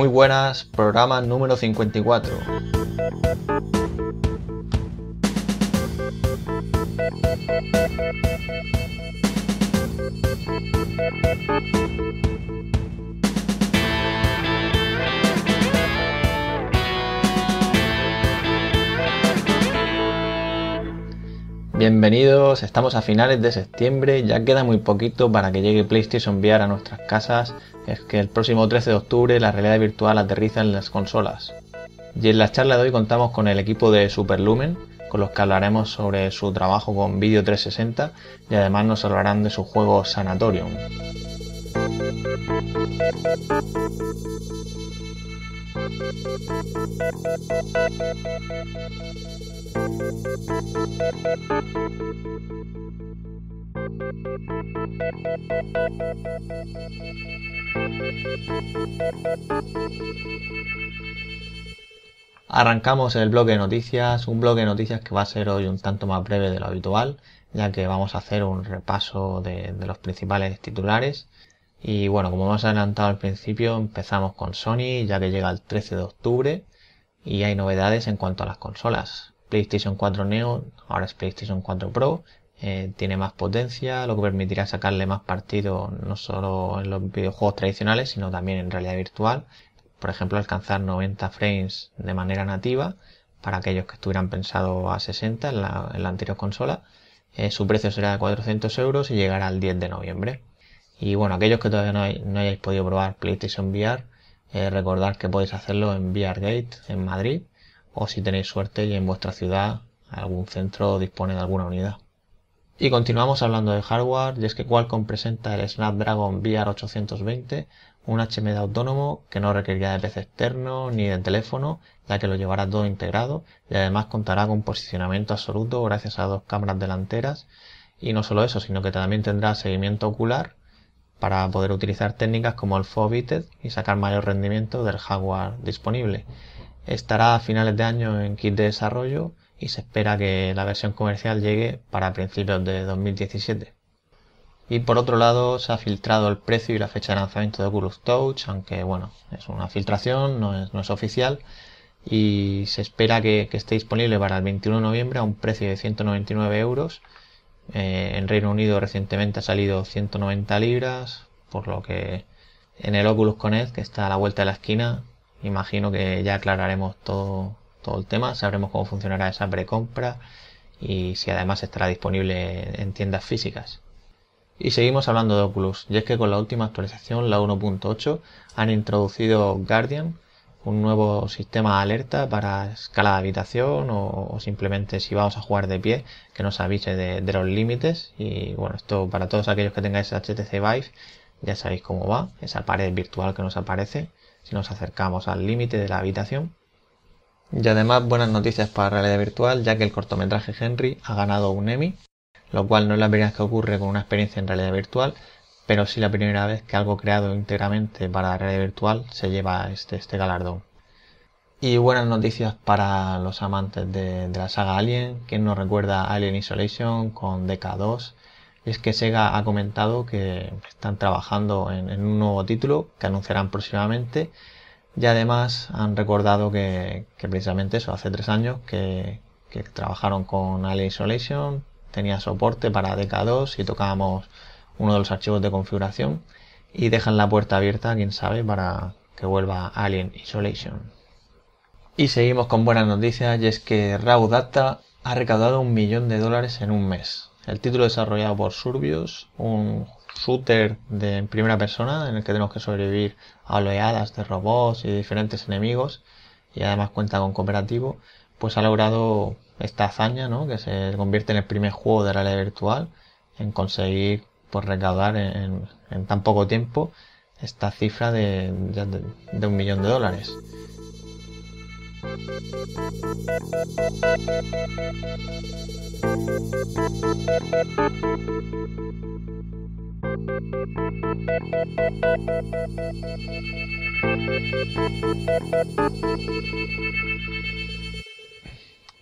Muy buenas, programa número 54. Bienvenidos, estamos a finales de septiembre, ya queda muy poquito para que llegue PlayStation VR a nuestras casas, es que el próximo 13 de octubre la realidad virtual aterriza en las consolas. Y en la charla de hoy contamos con el equipo de Superlumen, con los que hablaremos sobre su trabajo con Video 360 y además nos hablarán de su juego Sanatorium. Arrancamos el bloque de noticias, un bloque de noticias que va a ser hoy un tanto más breve de lo habitual, ya que vamos a hacer un repaso de, los principales titulares. Y bueno, como hemos adelantado al principio, empezamos con Sony, ya que llega el 13 de octubre y hay novedades en cuanto a las consolas. PlayStation 4 Neo, ahora es PlayStation 4 Pro, eh, tiene más potencia, lo que permitirá sacarle más partido no solo en los videojuegos tradicionales, sino también en realidad virtual. Por ejemplo, alcanzar 90 frames de manera nativa para aquellos que estuvieran pensado a 60 en la, anterior consola. Eh, su precio será de 400 euros y llegará el 10 de noviembre. Y bueno, aquellos que todavía no, hayáis podido probar PlayStation VR, eh, recordad que podéis hacerlo en VR Gate en Madrid o si tenéis suerte y en vuestra ciudad algún centro dispone de alguna unidad. Y continuamos hablando de hardware, y es que Qualcomm presenta el Snapdragon VR820, un HMD autónomo que no requerirá de PC externo ni de teléfono, ya que lo llevará todo integrado y además contará con posicionamiento absoluto gracias a dos cámaras delanteras. Y no solo eso, sino que también tendrá seguimiento ocular para poder utilizar técnicas como el Foveated y sacar mayor rendimiento del hardware disponible. Estará a finales de año en kit de desarrollo y se espera que la versión comercial llegue para principios de 2017. Y por otro lado se ha filtrado el precio y la fecha de lanzamiento de Oculus Touch, aunque bueno, es una filtración, no es, oficial y se espera que, esté disponible para el 21 de noviembre a un precio de 199 euros. Eh, en Reino Unido recientemente ha salido 190 libras, por lo que en el Oculus Connect, que está a la vuelta de la esquina, imagino que ya aclararemos todo, el tema, sabremos cómo funcionará esa precompra y si además estará disponible en tiendas físicas. Y seguimos hablando de Oculus, y es que con la última actualización, la 1.8, han introducido Guardian, un nuevo sistema de alerta para escala de habitación o, simplemente si vamos a jugar de pie que nos avise de, de los límites y bueno esto para todos aquellos que tengáis HTC Vive ya sabéis cómo va esa pared virtual que nos aparece si nos acercamos al límite de la habitación. Y además buenas noticias para realidad virtual, ya que el cortometraje Henry ha ganado un Emmy, lo cual no es la primera vez que ocurre con una experiencia en realidad virtual, pero sí la primera vez que algo creado íntegramente para la realidad virtual se lleva este, este galardón. Y buenas noticias para los amantes de, la saga Alien, que nos recuerda Alien Isolation con DK2 es que Sega ha comentado que están trabajando en, un nuevo título que anunciarán próximamente y además han recordado que, precisamente eso, hace tres años que, que trabajaron con Alien Isolation, tenía soporte para DK2 y tocábamos uno de los archivos de configuración y dejan la puerta abierta, quién sabe, para que vuelva Alien Isolation. Y seguimos con buenas noticias y es que Raw Data ha recaudado un millón de dólares en un mes el título desarrollado por Surbius, un shooter de, primera persona en el que tenemos que sobrevivir a oleadas de robots y diferentes enemigos y además cuenta con cooperativo, pues ha logrado esta hazaña, que se convierte en el primer juego de la realidad virtual en conseguir pues, recaudar en, tan poco tiempo esta cifra de un millón de dólares.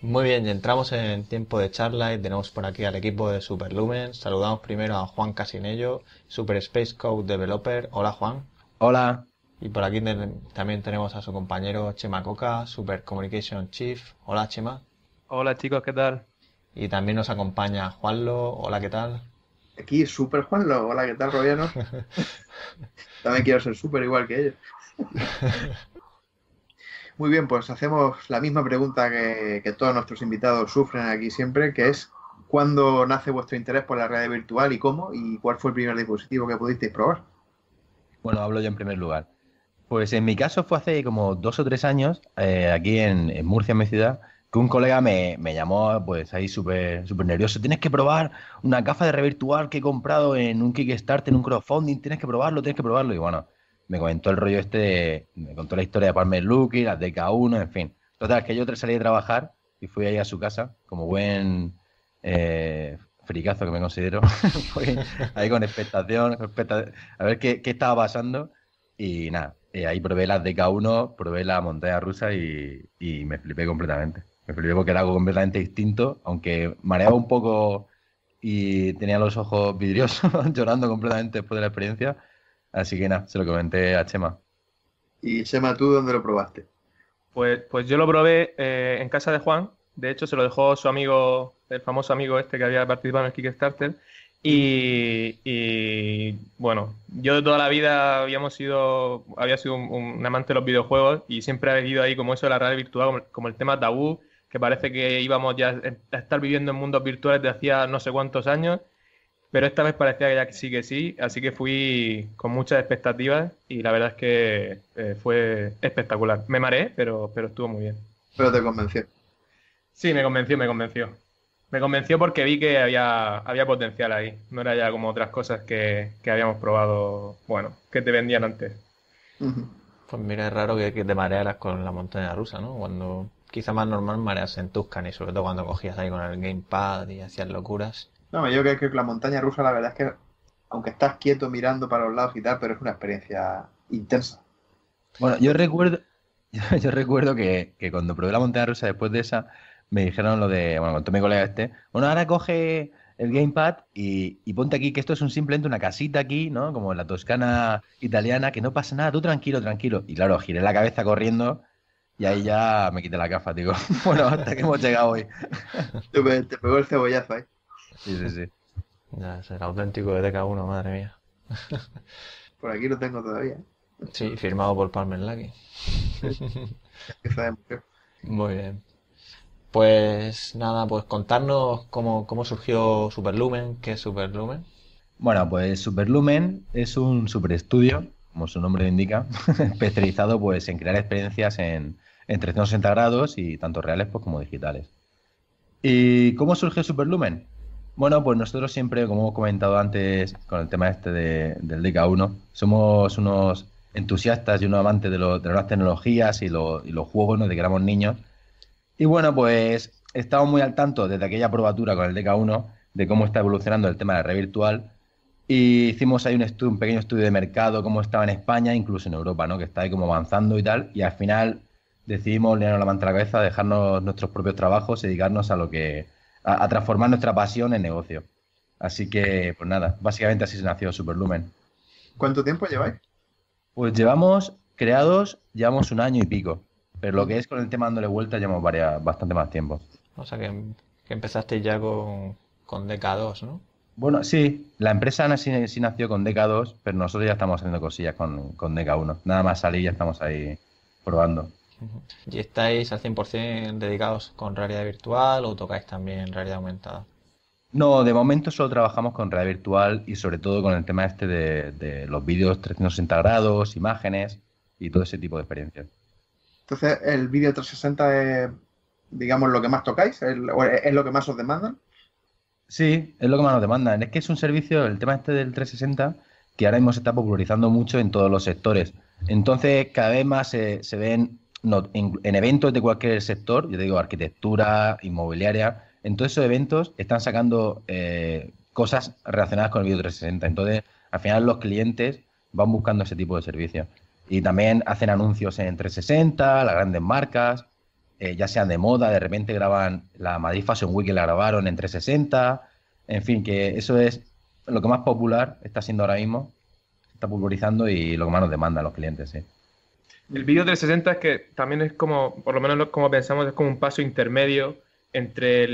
Muy bien, entramos en tiempo de charla y tenemos por aquí al equipo de Superlumen. Saludamos primero a Juan Casinello, Super Space Code Developer. Hola Juan. Hola. Y por aquí también tenemos a su compañero Chema Coca, Super Communication Chief. Hola Chema. Hola chicos, ¿qué tal? Y también nos acompaña Juanlo. Hola, ¿qué tal? Aquí, Super Juanlo. Hola, ¿qué tal, Robiano? también quiero ser súper igual que ellos. Muy bien, pues hacemos la misma pregunta que, todos nuestros invitados sufren aquí siempre, que es ¿cuándo nace vuestro interés por la red virtual y cómo? ¿Y cuál fue el primer dispositivo que pudisteis probar? Bueno, hablo yo en primer lugar. Pues en mi caso fue hace como dos o tres años, eh, aquí en, en, Murcia, en mi ciudad, que un colega me, llamó, pues ahí súper súper nervioso. Tienes que probar una gafa de Revirtual que he comprado en un Kickstarter, en un crowdfunding, tienes que probarlo, tienes que probarlo. Y bueno, me comentó el rollo este, me contó la historia de Palmer Lucky, las DK1, en fin. Total, que yo salí de trabajar y fui ahí a su casa, como buen eh, fricazo que me considero. fui ahí con expectación, a ver qué, qué, estaba pasando. Y nada, eh, ahí probé las DK1, probé la montaña rusa y, y me flipé completamente me flipé que era algo completamente distinto, aunque mareaba un poco y tenía los ojos vidriosos, llorando completamente después de la experiencia. Así que nada, se lo comenté a Chema. ¿Y Chema, tú dónde lo probaste? Pues, pues yo lo probé eh, en casa de Juan. De hecho, se lo dejó su amigo, el famoso amigo este que había participado en el Kickstarter. Y, bueno, yo de toda la vida habíamos sido, había sido un, amante de los videojuegos y siempre ha vivido ahí como eso de la realidad virtual, como el tema tabú que parece que íbamos ya a estar viviendo en mundos virtuales de hacía no sé cuántos años, pero esta vez parecía que ya sí que sí, así que fui con muchas expectativas y la verdad es que eh, fue espectacular. Me mareé, pero, pero estuvo muy bien. Pero te convenció. Sí, me convenció, me convenció. Me convenció porque vi que había, había potencial ahí. No era ya como otras cosas que, habíamos probado, bueno, que te vendían antes. Pues mira, es raro que, que te marearas con la montaña rusa, ¿no? Cuando quizá más normal mareas en Tuscan y sobre todo cuando cogías ahí con el gamepad y hacías locuras. No, yo creo que la montaña rusa la verdad es que aunque estás quieto mirando para los lados y tal, pero es una experiencia intensa. Bueno, yo recuerdo, yo, recuerdo que, cuando probé la montaña rusa después de esa, me dijeron lo de, bueno, contó mi colega este, bueno, ahora coge el gamepad y, ponte aquí, que esto es simplemente una casita aquí, ¿no? Como en la Toscana italiana, que no pasa nada, tú tranquilo, tranquilo. Y claro, giré la cabeza corriendo y ahí ya me quité la caja digo, bueno, hasta que hemos llegado hoy. te, pegó el cebollazo, ¿eh? Sí, sí, sí. Ya, es auténtico de TK1, madre mía. Por aquí lo tengo todavía. ¿eh? Sí, firmado por Palmer Lucky. Muy bien. Pues nada, pues contarnos cómo, cómo surgió Superlumen, qué es Superlumen. Bueno, pues Superlumen es un superestudio, como su nombre indica, especializado pues en crear experiencias en, entre 360 grados y tanto reales pues, como digitales. ¿Y cómo surge Superlumen? Bueno, pues nosotros siempre, como hemos comentado antes con el tema este del DK1, somos unos entusiastas y unos amantes de, las tecnologías y, los juegos ¿no? desde que éramos niños. Y bueno, pues estamos muy al tanto desde aquella probatura con el DK1 de cómo está evolucionando el tema de la red virtual. Y hicimos ahí un, pequeño estudio de mercado, cómo estaba en España, incluso en Europa, ¿no? que está ahí como avanzando y tal. Y al final decidimos leernos la manta a la cabeza, dejarnos nuestros propios trabajos dedicarnos a lo que. a, transformar nuestra pasión en negocio. Así que, pues nada, básicamente así se nació Superlumen. ¿Cuánto tiempo lleváis? Pues llevamos creados, llevamos un año y pico. Pero lo que es con el tema dándole vuelta, llevamos varias, bastante más tiempo. O sea que, que empezaste ya con, con DK2, ¿no? Bueno, sí, la empresa sí, nació con DK2, pero nosotros ya estamos haciendo cosillas con, con DK1. Nada más salir, ya estamos ahí probando. ¿Y estáis al 100% dedicados con realidad virtual o tocáis también realidad aumentada? No, de momento solo trabajamos con realidad virtual y sobre todo con el tema este de, los vídeos 360 grados, imágenes y todo ese tipo de experiencias. Entonces, ¿el vídeo 360 es, digamos, lo que más tocáis? ¿Es lo que más os demandan? Sí, es lo que más nos demandan. Es que es un servicio, el tema este del 360, que ahora mismo se está popularizando mucho en todos los sectores. Entonces, cada vez más se ven en, eventos de cualquier sector, yo te digo arquitectura, inmobiliaria, en todos esos eventos están sacando eh, cosas relacionadas con el video 360. Entonces, al final los clientes van buscando ese tipo de servicios. Y también hacen anuncios en 360, las grandes marcas, eh, ya sean de moda, de repente graban la Madrid Fashion Week y la grabaron en 360. En fin, que eso es lo que más popular está siendo ahora mismo, está popularizando y lo que más nos demandan los clientes, el vídeo 360 es que también es como, por lo menos como pensamos, es como un paso intermedio entre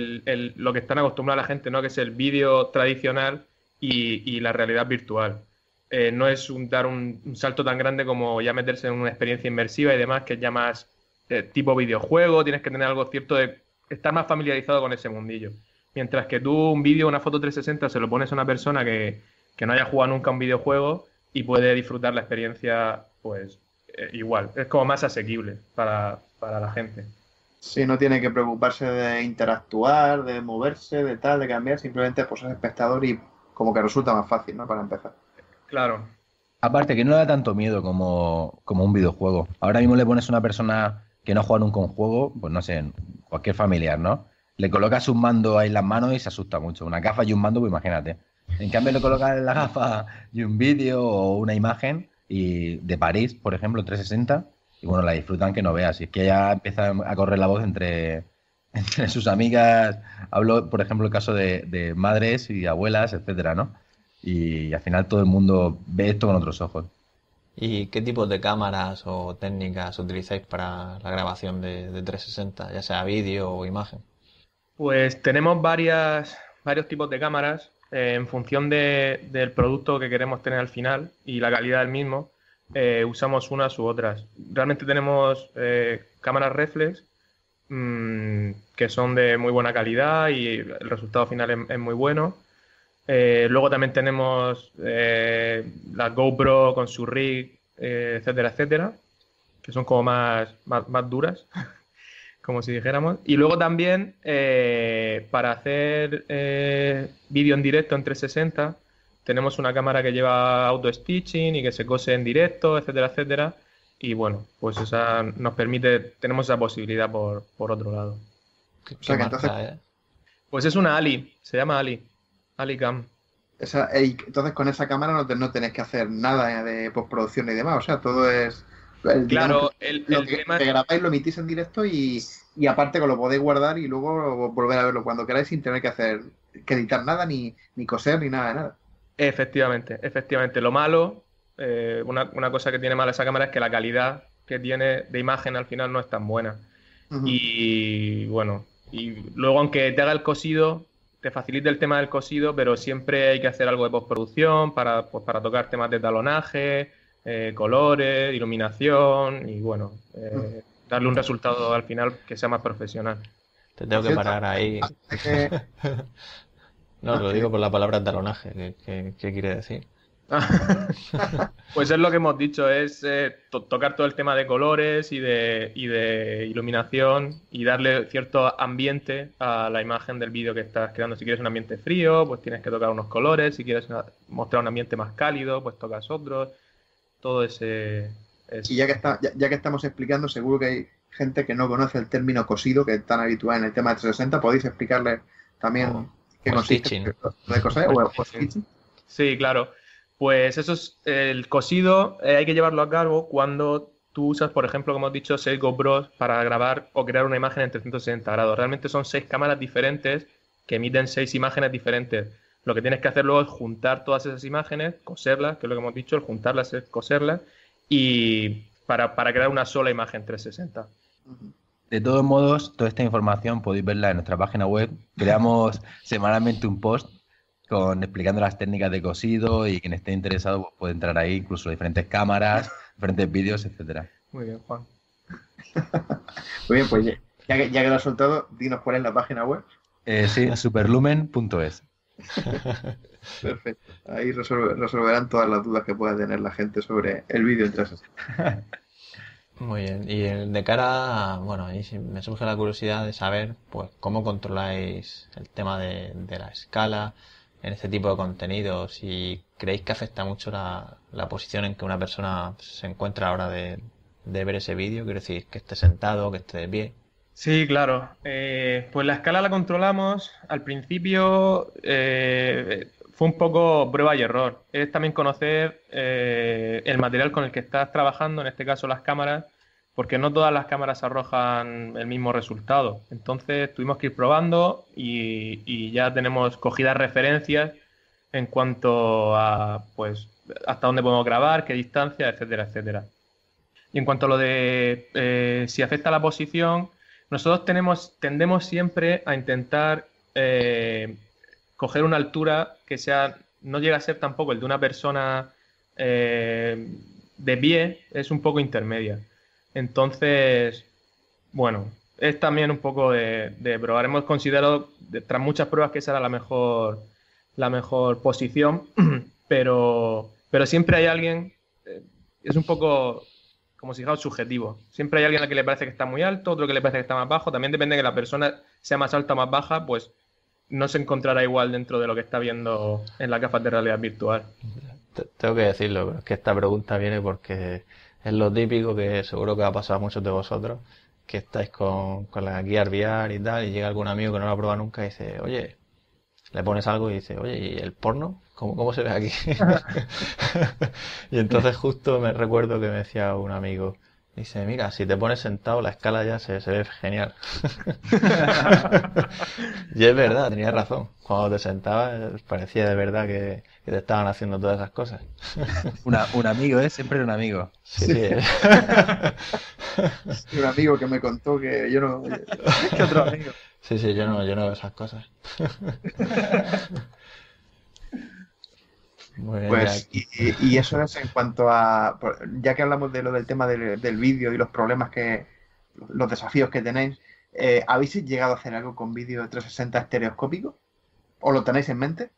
lo que están acostumbrada la gente, ¿no? que es el vídeo tradicional y, la realidad virtual. Eh, no es un, dar un, salto tan grande como ya meterse en una experiencia inmersiva y demás, que es ya más eh, tipo videojuego, tienes que tener algo cierto de estar más familiarizado con ese mundillo. Mientras que tú un vídeo, una foto 360, se lo pones a una persona que, no haya jugado nunca un videojuego y puede disfrutar la experiencia pues eh, igual, es como más asequible para, la gente. si, no tiene que preocuparse de interactuar, de moverse, de tal, de cambiar, simplemente pues es espectador y como que resulta más fácil, ¿no? Para empezar. Claro. Aparte que no le da tanto miedo como, como un videojuego. Ahora mismo le pones a una persona que no juega nunca un juego, pues no sé, cualquier familiar, ¿no? Le colocas un mando ahí en las manos y se asusta mucho. Una gafa y un mando, pues imagínate. En cambio le colocas la gafa y un vídeo o una imagen y de París, por ejemplo, 360. Y bueno, la disfrutan que no veas. Y es que ya empieza a correr la voz entre, entre sus amigas. Hablo, por ejemplo, el caso de, madres y abuelas, etcétera, ¿no? Y, al final todo el mundo ve esto con otros ojos. ¿Y qué tipos de cámaras o técnicas utilizáis para la grabación de, de 360, ya sea vídeo o imagen? Pues tenemos varias, varios tipos de cámaras. Eh, en función del producto que queremos tener al final y la calidad del mismo, eh, usamos unas u otras. Realmente tenemos eh, cámaras reflex mm, que son de muy buena calidad y el resultado final es, muy bueno. luego también tenemos la GoPro con su rig, etcétera, etcétera, que son como más duras. como si dijéramos. Y luego también eh, para hacer eh, vídeo en directo en 360, tenemos una cámara que lleva auto-stitching y que se cose en directo, etcétera, etcétera. Y bueno, pues esa nos permite, tenemos esa posibilidad por, otro lado. ¿eh? Pues es una Ali, se llama Ali, Alicam. Esa, entonces con esa cámara no, tenés que hacer nada de postproducción y demás, o sea, todo es claro, el, lo el que, grabáis lo emitís en directo y, aparte que lo podéis guardar y luego volver a verlo cuando queráis sin tener que hacer que editar nada, ni, coser, ni nada de nada. Efectivamente, efectivamente. Lo malo, eh, una, cosa que tiene mala esa cámara es que la calidad que tiene de imagen al final no es tan buena. Y bueno, y luego aunque te haga el cosido, te facilite el tema del cosido, pero siempre hay que hacer algo de postproducción para, pues, para tocar temas de talonaje, eh, colores, iluminación y bueno, eh, darle un resultado al final que sea más profesional. Te tengo que parar ahí. no, lo digo por la palabra talonaje, ¿qué, quiere decir? pues es lo que hemos dicho, es eh, tocar todo el tema de colores y de, y de, iluminación y darle cierto ambiente a la imagen del vídeo que estás creando. Si quieres un ambiente frío, pues tienes que tocar unos colores. Si quieres mostrar un ambiente más cálido, pues tocas otros todo ese... Y ya que, está, ya, que estamos explicando, seguro que hay gente que no conoce el término cosido, que es tan habitual en el tema de 360, podéis explicarle también oh, qué pues consiste pues Sí, claro. Pues eso es el cosido, eh, hay que llevarlo a cabo cuando tú usas, por ejemplo, como has dicho, 6 GoPros para grabar o crear una imagen en 360 grados. Realmente son seis cámaras diferentes que emiten seis imágenes diferentes. Lo que tienes que hacer luego es juntar todas esas imágenes, coserlas, que es lo que hemos dicho, el juntarlas es coserlas, y para, crear una sola imagen 360. De todos modos, toda esta información podéis verla en nuestra página web. Creamos semanalmente un post con explicando las técnicas de cosido y quien esté interesado pues, puede entrar ahí, incluso diferentes cámaras, diferentes vídeos, etcétera. Muy bien, Juan. Muy bien, pues ya que, ya lo has soltado, dinos cuál es la página web. Eh, sí, superlumen.es. Perfecto. Ahí resolverán todas las dudas que pueda tener la gente sobre el vídeo Entonces. Muy bien. Y de cara bueno, ahí me surge la curiosidad de saber, pues, cómo controláis el tema de, la escala en este tipo de contenidos si creéis que afecta mucho la, posición en que una persona se encuentra a la hora de, de ver ese vídeo. Quiero decir, que esté sentado, que esté de pie. Sí, claro. Eh, pues la escala la controlamos. Al principio eh, fue un poco prueba y error. Es también conocer eh, el material con el que estás trabajando, en este caso las cámaras, porque no todas las cámaras arrojan el mismo resultado. Entonces tuvimos que ir probando y, ya tenemos cogidas referencias en cuanto a pues hasta dónde podemos grabar, qué distancia, etcétera, etcétera. Y en cuanto a lo de si afecta la posición, nosotros tenemos, tendemos siempre a intentar eh, coger una altura que sea, no llega a ser tampoco el de una persona eh, de pie, es un poco intermedia. Entonces, bueno, es también un poco de, de probar. Hemos considerado, tras muchas pruebas, que esa era la mejor, la mejor posición, pero, pero siempre hay alguien, eh, es un poco como si fijaos subjetivo. Siempre hay alguien a que le parece que está muy alto, otro que le parece que está más bajo. También depende de que la persona sea más alta o más baja, pues no se encontrará igual dentro de lo que está viendo en la gafas de realidad virtual. Tengo que decirlo, que esta pregunta viene porque es lo típico que seguro que ha pasado a muchos de vosotros, que estáis con, la guía VR y tal, y llega algún amigo que no ha probado nunca y dice, oye, le pones algo y dice, oye, ¿y el porno? ¿cómo, se ve aquí? y entonces justo me recuerdo que me decía un amigo, Dice, mira, si te pones sentado, la escala ya se, ve genial. y es verdad, tenía razón. Cuando te sentabas, parecía de verdad que, te estaban haciendo todas esas cosas. un amigo, ¿eh? Siempre un amigo. Sí, un amigo que me contó que yo no... ¿eh? Sí, sí, yo no, yo no veo esas cosas pues, y, eso es en cuanto a. Ya que hablamos de lo del tema del, vídeo y los problemas que. los desafíos que tenéis, eh, ¿habéis llegado a hacer algo con vídeo 360 estereoscópico? ¿O lo tenéis en mente?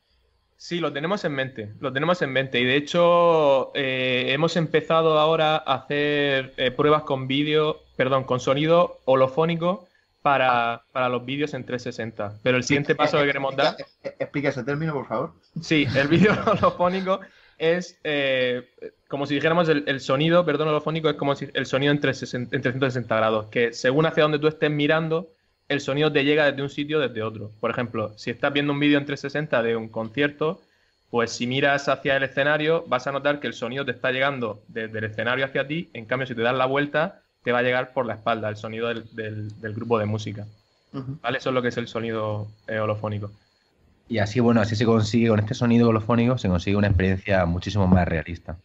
Sí, lo tenemos en mente, lo tenemos en mente. Y de hecho, eh, hemos empezado ahora a hacer eh, pruebas con vídeo, perdón, con sonido holofónico para, los vídeos en 360. Pero el siguiente paso que queremos dar... Explica ese término, por favor. Sí, el vídeo holofónico es eh, como si dijéramos el, sonido, perdón, holofónico es como si el sonido en, 360, en 360 grados, que según hacia donde tú estés mirando, el sonido te llega desde un sitio desde otro. Por ejemplo, si estás viendo un vídeo en 360 de un concierto, pues si miras hacia el escenario, vas a notar que el sonido te está llegando desde el escenario hacia ti. En cambio, si te das la vuelta, te va a llegar por la espalda, el sonido del, del, grupo de música. Eso es lo que es el sonido eh, holofónico. Y así, bueno, así se consigue, con este sonido holofónico se consigue una experiencia muchísimo más realista.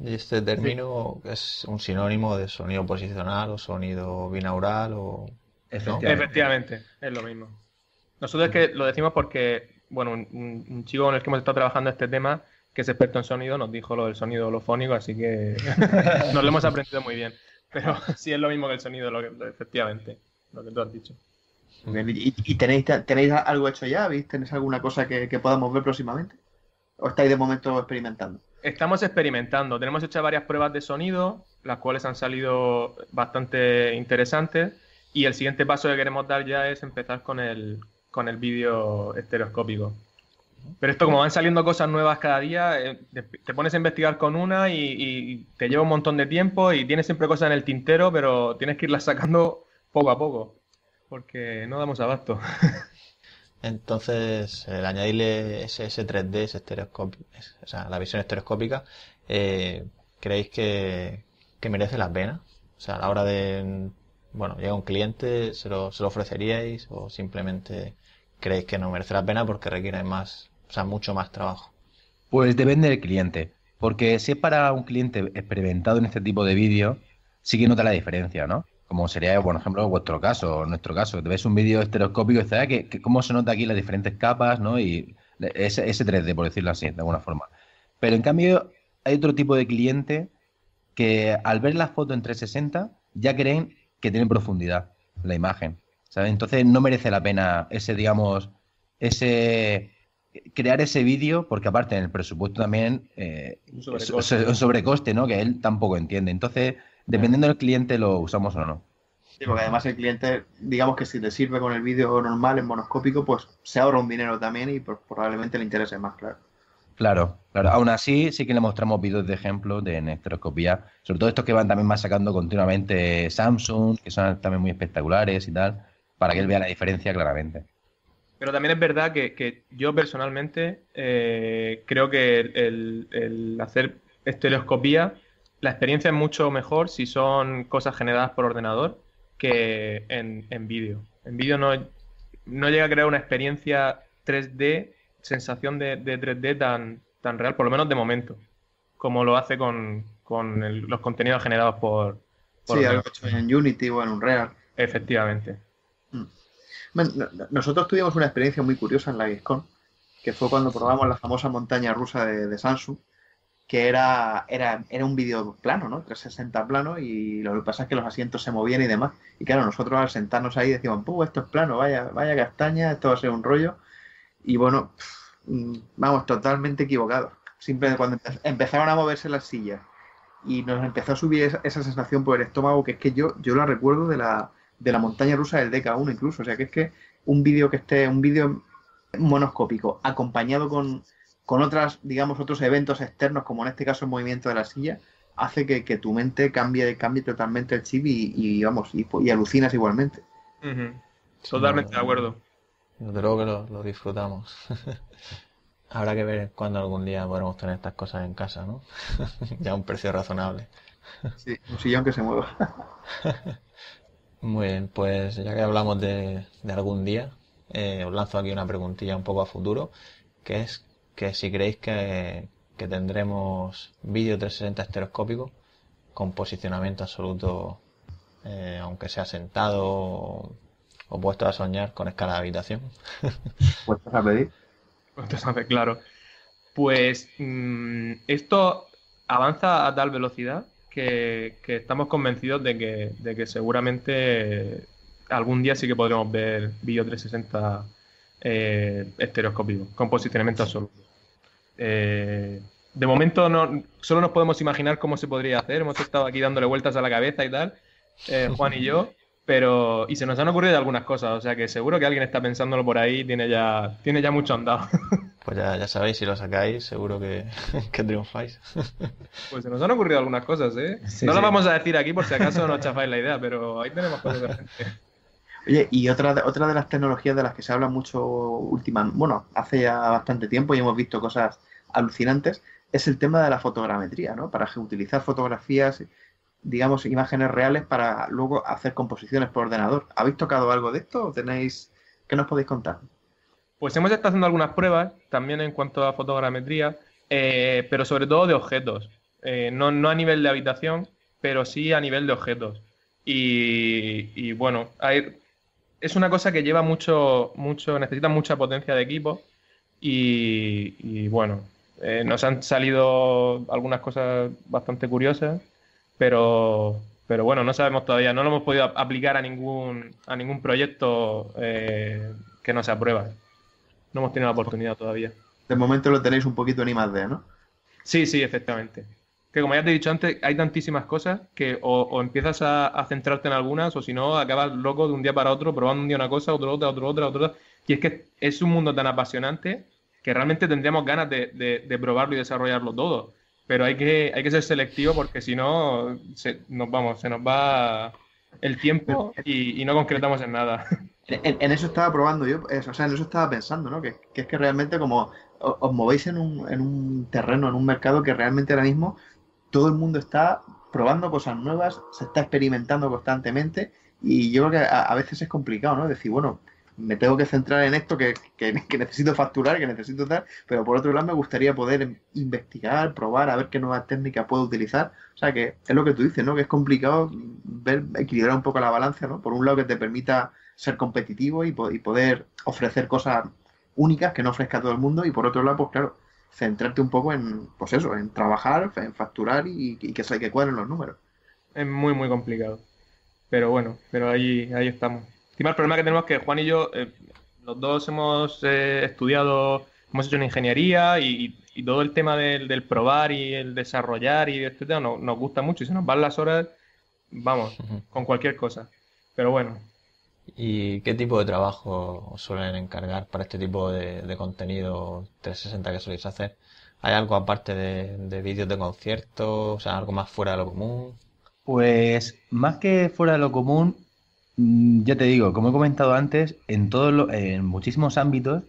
Y este término es un sinónimo de sonido posicional o sonido binaural o... Efectivamente, es lo mismo. Nosotros que lo decimos porque, bueno, un, un, chico con el que hemos estado trabajando este tema, que es experto en sonido, nos dijo lo del sonido holofónico, así que nos lo hemos aprendido muy bien. Pero sí es lo mismo que el sonido, lo que, efectivamente, lo que tú has dicho. ¿Y, tenéis, tenéis algo hecho ya? ¿Tenéis alguna cosa que, que podamos ver próximamente? ¿O estáis de momento experimentando? Estamos experimentando. Tenemos hechas varias pruebas de sonido, las cuales han salido bastante interesantes. Y el siguiente paso que queremos dar ya es empezar con el, con el vídeo estereoscópico. Pero esto, como van saliendo cosas nuevas cada día, eh, te pones a investigar con una y, te lleva un montón de tiempo y tienes siempre cosas en el tintero, pero tienes que irlas sacando poco a poco, porque no damos abasto. Entonces, el añadirle ese, 3D, ese estereoscopio, o sea, la visión estereoscópica, eh, ¿creéis que, merece la pena? O sea, a la hora de, bueno, llega un cliente, ¿se lo, se lo ofreceríais o simplemente creéis que no merece la pena porque requiere más sea, mucho más trabajo. Pues depende del cliente, porque si es para un cliente experimentado en este tipo de vídeos, sí que nota la diferencia, ¿no? Como sería, por ejemplo, vuestro caso, nuestro caso, te ves un vídeo estereoscópico y ah, que, que, cómo se nota aquí las diferentes capas, ¿no? Y ese, 3D, por decirlo así, de alguna forma. Pero en cambio, hay otro tipo de cliente que al ver la foto en 360 ya creen que tiene profundidad la imagen. ¿sabes? Entonces no merece la pena ese, digamos, ese crear ese vídeo, porque aparte en el presupuesto también eh, sobrecoste. ¿no? Que él tampoco entiende. Entonces, dependiendo del cliente, lo usamos o no. Sí, porque además el cliente, digamos que si le sirve con el vídeo normal, en monoscópico, pues se ahorra un dinero también y pues probablemente le interese más, claro. Claro, claro. Aún así, sí que le mostramos vídeos de ejemplo de nectroscopía, sobre todo estos que van también más sacando continuamente Samsung, que son también muy espectaculares y tal, para que él vea la diferencia claramente. Pero también es verdad que, yo personalmente eh, creo que el, hacer estereoscopía, la experiencia es mucho mejor si son cosas generadas por ordenador que en, vídeo. En vídeo no, no llega a crear una experiencia 3D, sensación de, de 3D tan, tan real, por lo menos de momento, como lo hace con, los contenidos generados por... por sí, en Unity o en Unreal. Efectivamente nosotros tuvimos una experiencia muy curiosa en la Giscon, que fue cuando probamos la famosa montaña rusa de, de Samsung, que era, era, era un vídeo plano, ¿no? 360 plano, y lo que pasa es que los asientos se movían y demás. Y claro, nosotros al sentarnos ahí decíamos, ¡puh! Esto es plano, vaya, vaya castaña, esto va a ser un rollo. Y bueno, vamos, totalmente equivocados. Simplemente cuando empezaron a moverse las sillas y nos empezó a subir esa, sensación por el estómago, que es que yo, yo la recuerdo de la, de la montaña rusa del DK1 incluso. O sea que es que un vídeo que esté, un vídeo monoscópico, acompañado con, con otras, digamos, otros eventos externos, como en este caso el movimiento de la silla, hace que, tu mente cambie, cambie totalmente el chip y, vamos, y, y, alucinas igualmente. Totalmente de acuerdo. Desde luego que lo, disfrutamos. Habrá que ver cuando algún día podremos tener estas cosas en casa, ¿no? ya a un precio razonable. sí, un sillón que se mueva. Muy bien, pues ya que hablamos de, algún día, eh, os lanzo aquí una preguntilla un poco a futuro, que es que si creéis que, tendremos vídeo 360 estereoscópico con posicionamiento absoluto, eh, aunque sea sentado o, puesto a soñar con escala de habitación. a pedir? a claro. Pues mm, esto avanza a tal velocidad que, estamos convencidos de que, seguramente algún día sí que podremos ver Bio 360 eh, estereoscópico, con posicionamiento absoluto. Eh, de momento no, solo nos podemos imaginar cómo se podría hacer. Hemos estado aquí dándole vueltas a la cabeza y tal, eh, Juan y yo. Pero, y se nos han ocurrido algunas cosas, o sea que seguro que alguien está pensándolo por ahí, tiene ya, tiene ya mucho andado. Pues ya, sabéis, si lo sacáis, seguro que, que triunfáis. Pues se nos han ocurrido algunas cosas, ¿eh? no lo vamos a decir aquí por si acaso no chafáis la idea, pero ahí tenemos cosas gente. Oye, y otra, otra de las tecnologías de las que se habla mucho últimamente, bueno, hace ya bastante tiempo y hemos visto cosas alucinantes, es el tema de la fotogrametría, ¿no? Para utilizar fotografías digamos, imágenes reales para luego hacer composiciones por ordenador. ¿Habéis tocado algo de esto tenéis... ¿Qué nos podéis contar? Pues hemos estado haciendo algunas pruebas también en cuanto a fotogrametría, eh, pero sobre todo de objetos. Eh, no, a nivel de habitación, pero sí a nivel de objetos. Y, bueno, es una cosa que lleva mucho, mucho, necesita mucha potencia de equipo. Y, bueno, eh, nos han salido algunas cosas bastante curiosas pero, pero bueno, no sabemos todavía, no lo hemos podido aplicar a ningún, a ningún proyecto eh, que no se aprueba. No hemos tenido la oportunidad todavía. De momento lo tenéis un poquito en de ¿no? Sí, sí, efectivamente. Que como ya te he dicho antes, hay tantísimas cosas que o, empiezas a, centrarte en algunas o si no, acabas loco de un día para otro, probando un día una cosa, otro otra, otro otra, otra. Y es que es un mundo tan apasionante que realmente tendríamos ganas de, de probarlo y desarrollarlo todo pero hay que, hay que ser selectivo porque si no, se, nos vamos, se nos va el tiempo y, no concretamos en nada. En, eso estaba probando yo, o sea, en eso estaba pensando, ¿no? Que, es que realmente como os, movéis en un, en un terreno, en un mercado que realmente ahora mismo todo el mundo está probando cosas nuevas, se está experimentando constantemente y yo creo que a, a veces es complicado, ¿no? Decir, bueno, me tengo que centrar en esto que, necesito facturar, que necesito dar, pero por otro lado me gustaría poder investigar, probar, a ver qué nuevas técnicas puedo utilizar. O sea que es lo que tú dices, ¿no? Que es complicado ver, equilibrar un poco la balanza, ¿no? Por un lado que te permita ser competitivo y, poder ofrecer cosas únicas que no ofrezca a todo el mundo y por otro lado, pues claro, centrarte un poco en, pues eso, en trabajar, en facturar y, que, que cuadren los números. Es muy, muy complicado. Pero bueno, pero ahí, ahí estamos. Encima el problema que tenemos es que Juan y yo, eh, los dos hemos eh, estudiado, hemos hecho una ingeniería y, todo el tema del, probar y el desarrollar y este tema nos gusta mucho y si nos van las horas, vamos, con cualquier cosa. Pero bueno. ¿Y qué tipo de trabajo suelen encargar para este tipo de, contenido 360 que soléis hacer? ¿Hay algo aparte de, vídeos de conciertos? O sea, algo más fuera de lo común. Pues más que fuera de lo común, Mm, ya te digo, como he comentado antes, en todos en muchísimos ámbitos,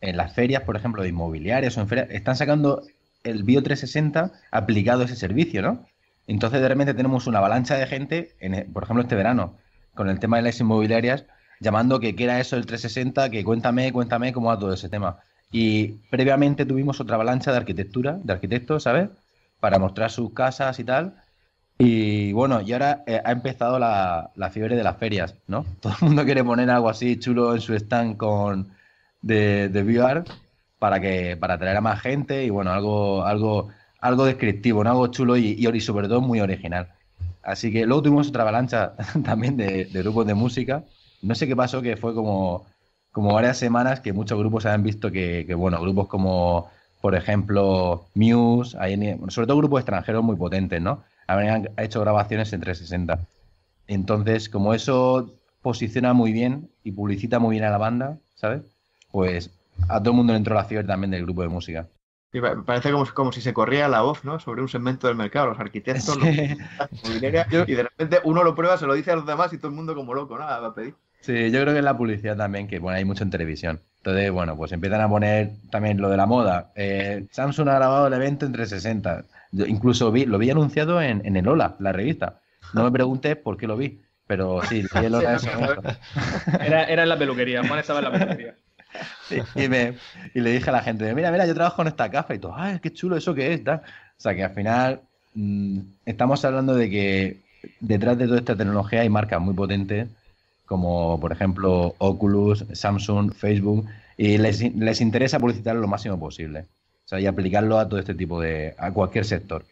en las ferias, por ejemplo, de inmobiliarias o en ferias, están sacando el Bio 360 aplicado a ese servicio, ¿no? Entonces, de repente tenemos una avalancha de gente, e, por ejemplo, este verano, con el tema de las inmobiliarias, llamando que era eso el 360, que cuéntame, cuéntame cómo va todo ese tema. Y previamente tuvimos otra avalancha de arquitectura, de arquitectos, ¿sabes? Para mostrar sus casas y tal. Y bueno, y ahora eh, ha empezado la, fiebre de las ferias, ¿no? Todo el mundo quiere poner algo así chulo en su stand con de, de VR para que para atraer a más gente y bueno, algo algo algo descriptivo, ¿no? algo chulo y, y, sobre todo muy original. Así que luego tuvimos otra avalancha también de, grupos de música. No sé qué pasó, que fue como, como varias semanas que muchos grupos han visto que, que bueno, grupos como, por ejemplo, Muse, sobre todo grupos extranjeros muy potentes, ¿no? habían hecho grabaciones en 360. Entonces, como eso posiciona muy bien y publicita muy bien a la banda, ¿sabes? Pues a todo el mundo le entró la fiebre también del grupo de música. parece como, como, si se corría la voz, ¿no? Sobre un segmento del mercado, los arquitectos, los los... y de repente uno lo prueba, se lo dice a los demás y todo el mundo como loco, nada, va a pedir. Sí, yo creo que es la publicidad también, que bueno, hay mucho en televisión. Entonces, bueno, pues empiezan a poner también lo de la moda. Eh, Samsung ha grabado el evento entre 360. incluso vi, lo vi anunciado en, el Hola, la revista. No me preguntes por qué lo vi, pero sí, era, era en la peluquería, Juan estaba en la peluquería. y, le dije a la gente, mira, mira, yo trabajo en esta caja y todo, ay, qué chulo eso que es. O sea que al final mm, estamos hablando de que detrás de toda esta tecnología hay marcas muy potentes como por ejemplo Oculus, Samsung, Facebook, y les, les interesa publicitar lo máximo posible. O sea, y aplicarlo a todo este tipo de, a cualquier sector.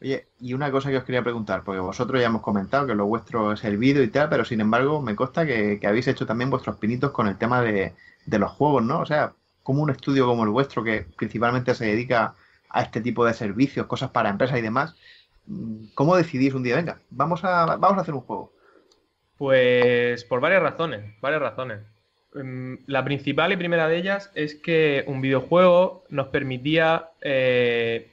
Oye, y una cosa que os quería preguntar, porque vosotros ya hemos comentado que lo vuestro es el vídeo y tal, pero sin embargo me consta que, habéis hecho también vuestros pinitos con el tema de, de, los juegos, ¿no? O sea, como un estudio como el vuestro, que principalmente se dedica a este tipo de servicios, cosas para empresas y demás, ¿cómo decidís un día, venga, vamos a, vamos a hacer un juego? Pues por varias razones, varias razones. Mm, la principal y primera de ellas es que un videojuego nos permitía eh,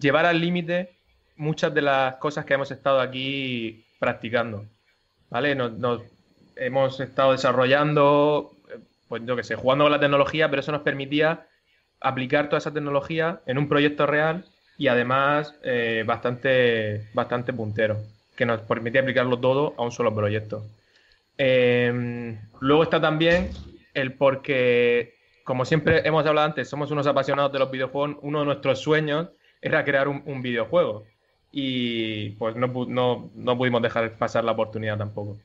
llevar al límite muchas de las cosas que hemos estado aquí practicando. ¿Vale? Nos, hemos estado desarrollando, eh, pues yo qué sé, jugando con la tecnología, pero eso nos permitía aplicar toda esa tecnología en un proyecto real y además eh, bastante, bastante puntero que nos permitía aplicarlo todo a un solo proyecto. Em, luego está también el porque, como siempre hemos hablado antes, somos unos apasionados de los videojuegos, uno de nuestros sueños era crear un, videojuego y pues no, pudimos dejar pasar la oportunidad tampoco.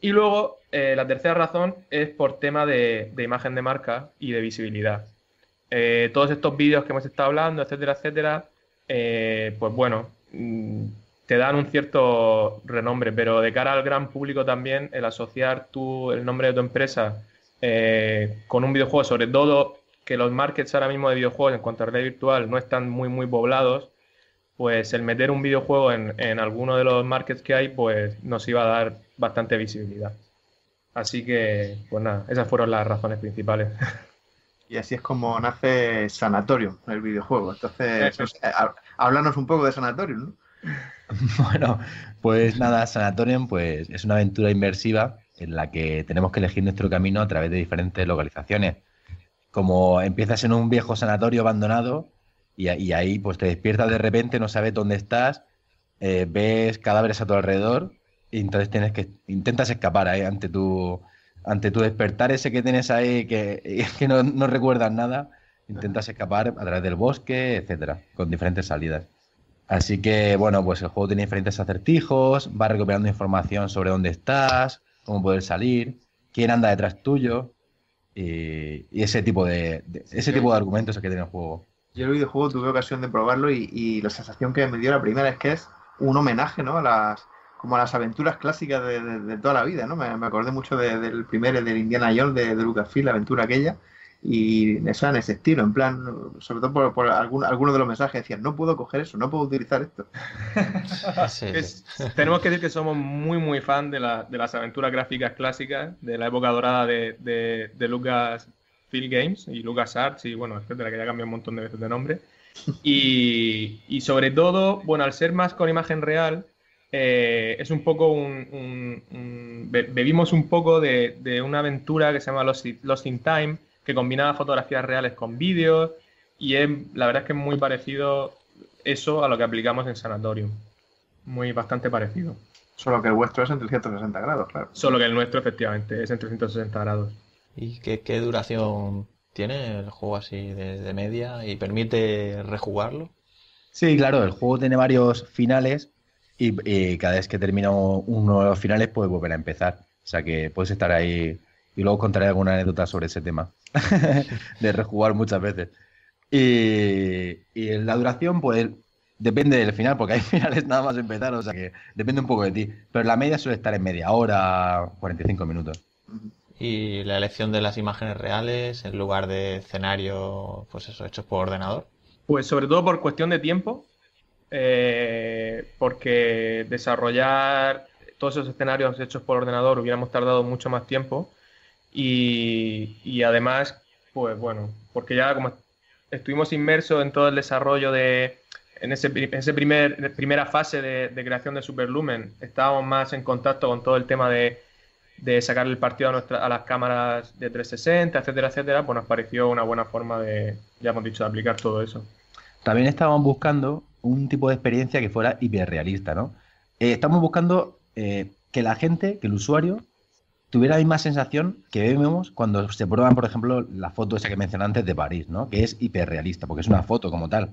Y luego, eh, la tercera razón es por tema de, imagen de marca y de visibilidad. Eh, todos estos vídeos que hemos estado hablando, etcétera, etcétera, eh, pues bueno, mm, te dan un cierto renombre, pero de cara al gran público también, el asociar tú el nombre de tu empresa eh, con un videojuego, sobre todo que los markets ahora mismo de videojuegos en cuanto a red virtual no están muy, muy poblados, pues el meter un videojuego en, en alguno de los markets que hay, pues nos iba a dar bastante visibilidad. Así que, pues nada, esas fueron las razones principales. Y así es como nace Sanatorium, el videojuego. Entonces, eh, háblanos un poco de Sanatorium, ¿no? Bueno, pues nada, Sanatorium pues, es una aventura inmersiva en la que tenemos que elegir nuestro camino a través de diferentes localizaciones. Como empiezas en un viejo sanatorio abandonado y, ahí pues te despiertas de repente, no sabes dónde estás, eh, ves cadáveres a tu alrededor y entonces tienes que intentas escapar ante tu ante tu despertar ese que tienes ahí que, que no, no recuerdas nada, intentas escapar a través del bosque, etcétera, con diferentes salidas. Así que, bueno, pues el juego tiene diferentes acertijos, va recuperando información sobre dónde estás, cómo poder salir, quién anda detrás tuyo y, ese tipo de, ese tipo de argumentos que tiene el juego. Yo el videojuego tuve ocasión de probarlo y, y, la sensación que me dio la primera es que es un homenaje, ¿no? A las como a las aventuras clásicas de, toda la vida, ¿no? Me, acordé mucho del primer, del Indiana Jones de, Lucasfilm, la aventura aquella, y eso en ese estilo, en plan, sobre todo por, algunos de los mensajes decían, no puedo coger eso, no puedo utilizar esto. tenemos que decir que somos muy, muy fan de, la, de, las aventuras gráficas clásicas, de la época dorada de, Lucas Field Games y Lucas Arts, y bueno, etcétera, que ya cambió un montón de veces de nombre. Y, sobre todo, bueno, al ser más con imagen real, eh, es un poco un, bebimos un poco de, una aventura que se llama Lost, Lost in Time, que combinaba fotografías reales con vídeos y es, la verdad es que es muy parecido eso a lo que aplicamos en Sanatorium. Muy bastante parecido. Solo que el vuestro es en 360 grados, claro. Solo que el nuestro, efectivamente, es en 360 grados. ¿Y qué, duración tiene el juego así de, media y permite rejugarlo? Sí, claro, el juego tiene varios finales y, cada vez que termino uno de los finales puedes volver a empezar. O sea que puedes estar ahí y luego contaré alguna anécdota sobre ese tema. de rejugar muchas veces. Y, la duración, pues, depende del final, porque hay finales nada más empezar, o sea que depende un poco de ti. Pero la media suele estar en media hora, 45 minutos. ¿Y la elección de las imágenes reales en lugar de escenarios pues eso, hechos por ordenador? Pues sobre todo por cuestión de tiempo, eh, porque desarrollar todos esos escenarios hechos por ordenador hubiéramos tardado mucho más tiempo y, y además, pues bueno, porque ya como estuvimos inmersos en todo el desarrollo de, en esa ese primer, primera fase de, creación de Superlumen, estábamos más en contacto con todo el tema de, sacar el partido a, nuestra, a las cámaras de 360, etcétera, etcétera, pues nos pareció una buena forma de, ya hemos dicho, de aplicar todo eso. También estábamos buscando un tipo de experiencia que fuera hiperrealista, ¿no? Eh, estamos buscando eh, que la gente, que el usuario, tuviera la misma sensación que vemos cuando se prueban, por ejemplo, la foto esa que mencioné antes de París, ¿no? Que es hiperrealista, porque es una foto como tal.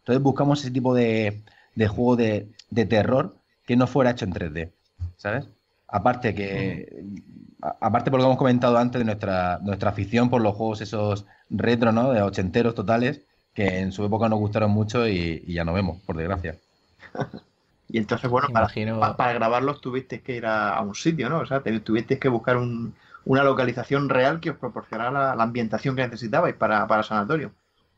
Entonces buscamos ese tipo de, de juego de, de, terror que no fuera hecho en 3D, ¿sabes? Aparte que... aparte por lo que hemos comentado antes de nuestra, nuestra afición por los juegos esos retro, ¿no? De ochenteros totales, que en su época nos gustaron mucho y ya no vemos, por desgracia. Y entonces, bueno, para, para, grabarlos tuviste que ir a, un sitio, ¿no? O sea, tuviste que buscar una localización real que os proporcionara la, ambientación que necesitabais para, para Sanatorio.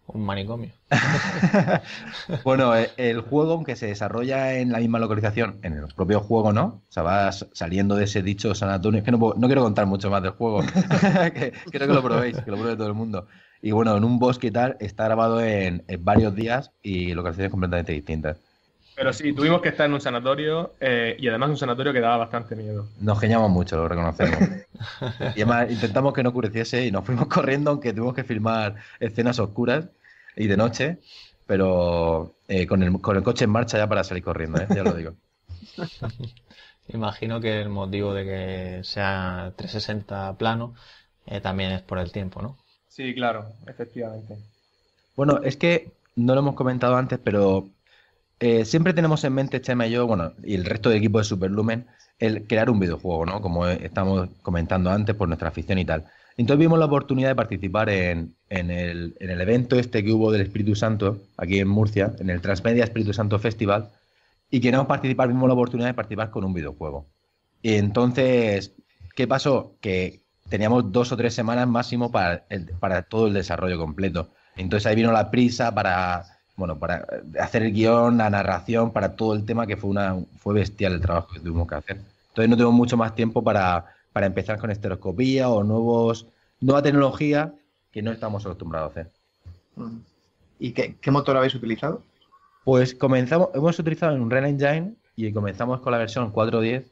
Un manicomio. bueno, eh, el juego, aunque se desarrolla en la misma localización, en el propio juego, ¿no? O sea, vas saliendo de ese dicho sanatorio. Es que no, no quiero contar mucho más del juego. quiero que lo probéis, que lo pruebe todo el mundo. Y bueno, en un bosque y tal, está grabado en varios días y localizaciones completamente distintas. Pero sí, tuvimos que estar en un sanatorio eh, y además un sanatorio que daba bastante miedo. Nos geniamos mucho, lo reconocemos. y además intentamos que no ocurriese y nos fuimos corriendo, aunque tuvimos que filmar escenas oscuras y de noche, pero eh, con, el, coche en marcha ya para salir corriendo, ¿eh? ya lo digo. Imagino que el motivo de que sea 360 plano también es por el tiempo, ¿no? Sí, claro, efectivamente. Bueno, es que no lo hemos comentado antes, pero eh, siempre tenemos en mente, Chema y yo, bueno, y el resto del equipo de Superlumen, el crear un videojuego, ¿no? Como estamos comentando antes por nuestra afición y tal. Entonces vimos la oportunidad de participar en, el, evento este que hubo del Espíritu Santo, aquí en Murcia, en el Transmedia Espíritu Santo Festival, y queríamos participar, vimos la oportunidad de participar con un videojuego. Y entonces, ¿qué pasó? Que teníamos dos o tres semanas máximo para, para todo el desarrollo completo. Entonces ahí vino la prisa para bueno, para eh, hacer el guión, la narración, para todo el tema, que fue, una, fue bestial el trabajo que tuvimos que hacer. Entonces no tuvimos mucho más tiempo para, para empezar con estereoscopía o nuevos, nueva tecnología que no estamos acostumbrados a hacer. Mm. ¿Y qué, motor habéis utilizado? Pues comenzamos, hemos utilizado un Ren Engine y comenzamos con la versión 4.10,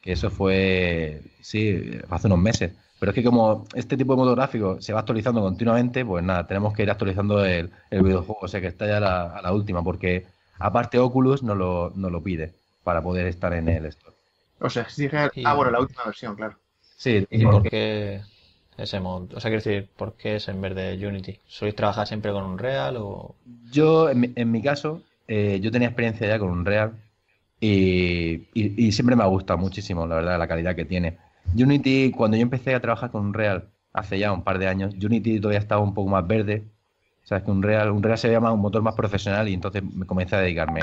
que eso fue, sí, hace unos meses. Pero es que como este tipo de motor gráfico se va actualizando continuamente, pues nada, tenemos que ir actualizando el, videojuego, o sea que está ya a la última, porque aparte Oculus no lo, no lo pide para poder estar en el store. O sea, exige... Ah, bueno, la última versión, claro. Sí. ¿Y por qué ese mod? O sea, quiero decir, ¿por qué es en vez de Unity? ¿Sois trabajar siempre con un Real o...? Yo, en mi, caso, eh, yo tenía experiencia ya con un Real y, y, siempre me ha gustado muchísimo, la verdad, la calidad que tiene. Unity, cuando yo empecé a trabajar con Unreal hace ya un par de años, Unity todavía estaba un poco más verde. O sea, un que Unreal, Real se veía un motor más profesional y entonces me comencé a dedicarme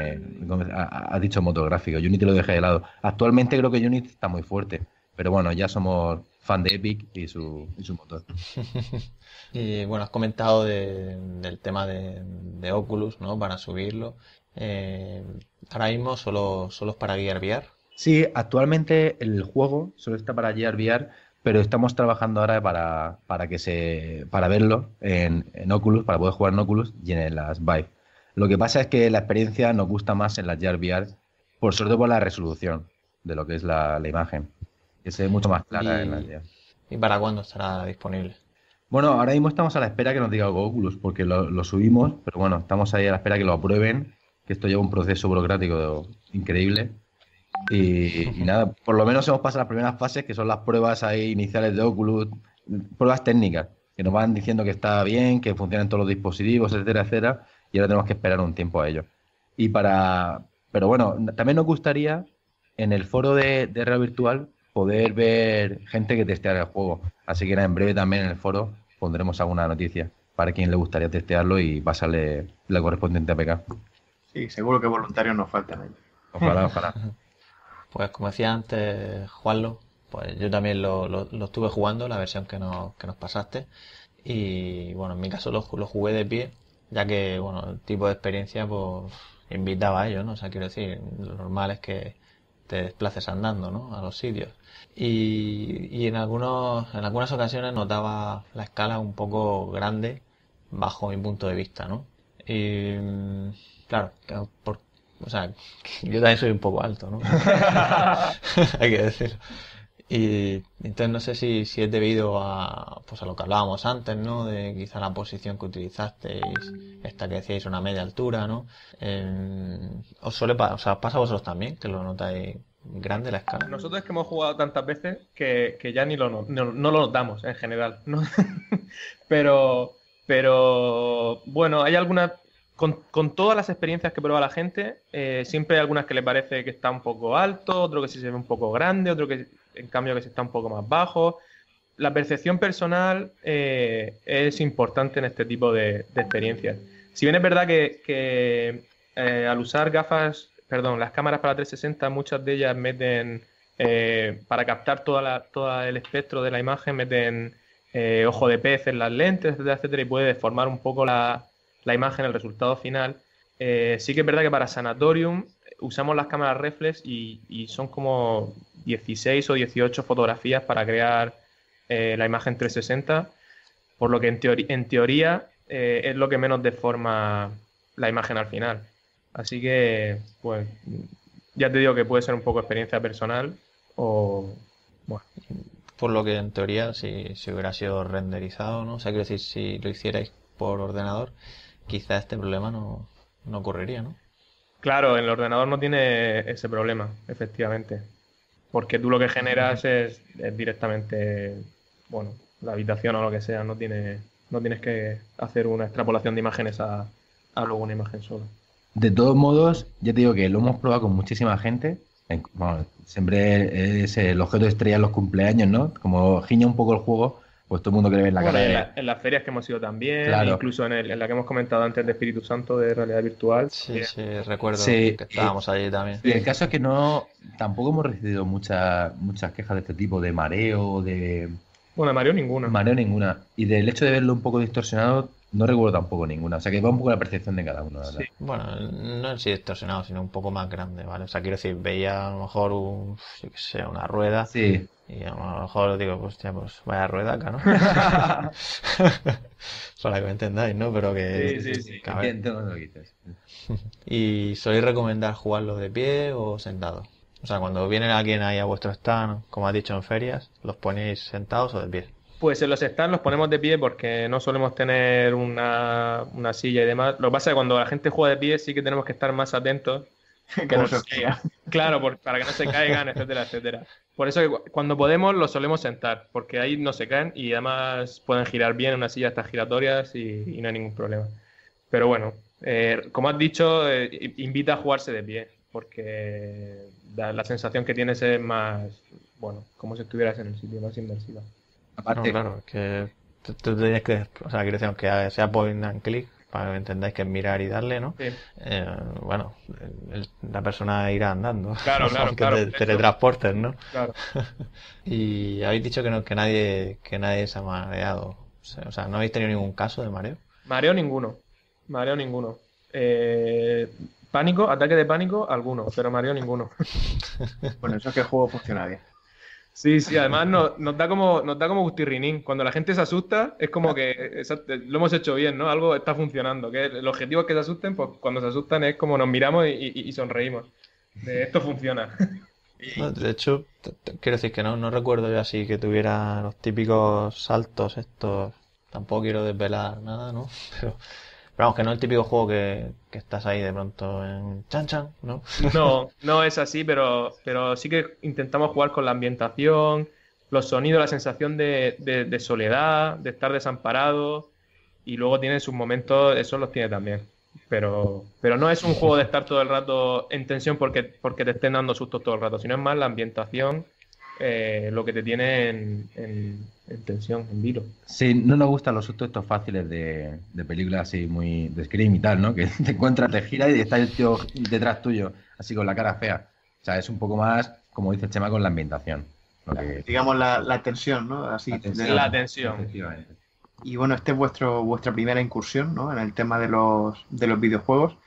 a, dicho motor gráfico. Unity lo dejé de lado. Actualmente creo que Unity está muy fuerte, pero bueno, ya somos fan de Epic y su, motor. y bueno, has comentado del tema de, Oculus, ¿no? para a subirlo. Eh, ahora mismo solo, solo es para guiar VR. Sí, actualmente el juego solo está para Gear VR, pero estamos trabajando ahora para, para que se para verlo en, Oculus, para poder jugar en Oculus y en las Vive. Lo que pasa es que la experiencia nos gusta más en las Gear VR, por sobre por la resolución de lo que es la, imagen, que se ve mucho más clara en las ¿Y para cuándo estará disponible? Bueno, ahora mismo estamos a la espera que nos diga Oculus, porque lo, lo subimos, pero bueno, estamos ahí a la espera que lo aprueben, que esto lleva un proceso burocrático increíble y, nada, por lo menos hemos pasado las primeras fases, que son las pruebas iniciales de Oculus, pruebas técnicas, que nos van diciendo que está bien, que funcionan todos los dispositivos, etcétera, etcétera, y ahora tenemos que esperar un tiempo a ello. Y para. Pero bueno, también nos gustaría en el foro de, de Real Virtual poder ver gente que testeara el juego. Así que en breve también en el foro pondremos alguna noticia para quien le gustaría testearlo y pasarle la correspondiente APK. Sí, seguro que voluntarios nos faltan. ahí. Ojalá, ojalá. pues como decía antes, Juanlo, pues yo también lo, estuve jugando, la versión que nos, que nos pasaste. Y bueno, en mi caso lo, lo jugué de pie, ya que, bueno, el tipo de experiencia, pues invitaba a ello, ¿no? O sea, quiero decir, lo normal es que te desplaces andando, ¿no? A los sitios. Y, y en, algunos, en algunas ocasiones notaba la escala un poco grande bajo mi punto de vista, ¿no? Y, claro, por o sea, yo también soy un poco alto, ¿no? Hay que decirlo. Y entonces no sé si, es debido a, pues a lo que hablábamos antes, ¿no? De quizá la posición que utilizasteis, esta que decíais una media altura, ¿no? ¿Os suele o sea, pasa a vosotros también, que lo notáis grande la escala? Nosotros es que hemos jugado tantas veces que, que ya ni lo lo notamos en general, ¿no? pero, pero bueno, hay algunas con, todas las experiencias que prueba la gente, eh, siempre hay algunas que le parece que está un poco alto, otro que sí se ve un poco grande, otro que en cambio que se está un poco más bajo. La percepción personal eh, es importante en este tipo de, experiencias. Si bien es verdad que, eh, al usar gafas, perdón, las cámaras para 360, muchas de ellas meten, para captar toda todo el espectro de la imagen, meten ojo de pez en las lentes, etcétera, etcétera, y puede deformar un poco la, la imagen, el resultado final. Eh, sí que es verdad que para Sanatorium eh, usamos las cámaras reflex y, son como 16 o 18 fotografías para crear eh, la imagen 360, por lo que en, teoría, en teoría es lo que menos deforma la imagen al final. Así que, pues, ya te digo que puede ser un poco experiencia personal o... Bueno. Por lo que en teoría, si, si hubiera sido renderizado, ¿no? O sea, quiero decir, si lo hicierais por ordenador, Quizás este problema no, no ocurriría, ¿no? Claro, el ordenador no tiene ese problema, efectivamente. Porque tú lo que generas es, directamente, bueno, la habitación o lo que sea, no tiene, no tienes que hacer una extrapolación de imágenes a, a luego una imagen sola. De todos modos, ya te digo que lo hemos probado con muchísima gente. siempre es el objeto estrella en los cumpleaños, ¿no? Como giña un poco el juego, pues todo el mundo quiere ver la carrera. En, las ferias que hemos ido también, incluso en, la que hemos comentado antes de Espíritu Santo de realidad virtual. Sí, sí, recuerdo que estábamos allí también. Y el caso es que no, tampoco hemos recibido muchas muchas quejas de este tipo, de mareo, de... Bueno, de mareo ninguna. Mareo ninguna. Y del hecho de verlo un poco distorsionado, no recuerdo tampoco ninguna. O sea que va un poco la percepción de cada uno, Bueno, no en sí distorsionado, sino un poco más grande, ¿vale? O sea, quiero decir, veía a lo mejor un, una rueda. Sí. Y a lo mejor digo, hostia, pues, pues vaya ruedaca, ¿no? Para que me entendáis, ¿no? Pero que. Sí, sí, sí. ¿Y soléis recomendar jugarlos de pie o sentados? O sea, cuando viene alguien ahí a vuestro stand, como ha dicho en ferias, ¿los ponéis sentados o de pie? Pues en los stands los ponemos de pie porque no solemos tener una, silla y demás. Lo que pasa es que cuando la gente juega de pie sí que tenemos que estar más atentos que no se caigan. Claro, para que no se caigan, etcétera, etcétera. Por eso que cuando podemos lo solemos sentar, porque ahí no se caen y además pueden girar bien, una silla estas giratorias y, no hay ningún problema. Pero bueno, eh, como has dicho, eh, invita a jugarse de pie, porque da, la sensación que tienes es más, bueno, como si estuvieras en el sitio, más inmersiva. no, claro, que tú, tenías que, o sea, que aunque sea point and click, para que entendáis que es mirar y darle, ¿no? Eh, bueno, la persona irá andando. Claro, claro, claro. teletransportes, ¿no? Claro. y habéis dicho que no, que nadie, que nadie se ha mareado. O sea, ¿no habéis tenido ningún caso de mareo? Mareo ninguno. Mareo ninguno. Eh, pánico, ataque de pánico, alguno, pero mareo ninguno. bueno, eso es que el juego funciona bien. Sí, sí, además nos, da como, nos da como gustirrinín. Cuando la gente se asusta, es como que lo hemos hecho bien, ¿no? Algo está funcionando. Que el objetivo es que se asusten, pues cuando se asustan es como nos miramos y, sonreímos. esto funciona. de hecho, quiero decir que no, no recuerdo yo así que tuviera los típicos saltos estos. Tampoco quiero desvelar nada, ¿no? Pero vamos, que no es el típico juego que, estás ahí de pronto en chan chan, ¿no? No, no es así, pero, pero sí que intentamos jugar con la ambientación, los sonidos, la sensación de, de, soledad, de estar desamparado. Y luego tiene sus momentos, eso los tiene también. Pero, pero no es un juego de estar todo el rato en tensión porque, porque te estén dando sustos todo el rato, sino es más la ambientación eh, lo que te tiene en, tensión, en vilo. Sí, no nos gustan los sustos estos fáciles de, películas así muy de scream y tal, ¿no? Que te encuentras, te gira y está el tío detrás tuyo, así con la cara fea. O sea, es un poco más, como dice Chema, con la ambientación. Digamos la, tensión, ¿no? Así, la tensión. Y bueno, esta es vuestro, vuestra primera incursión, ¿no? En el tema de los videojuegos.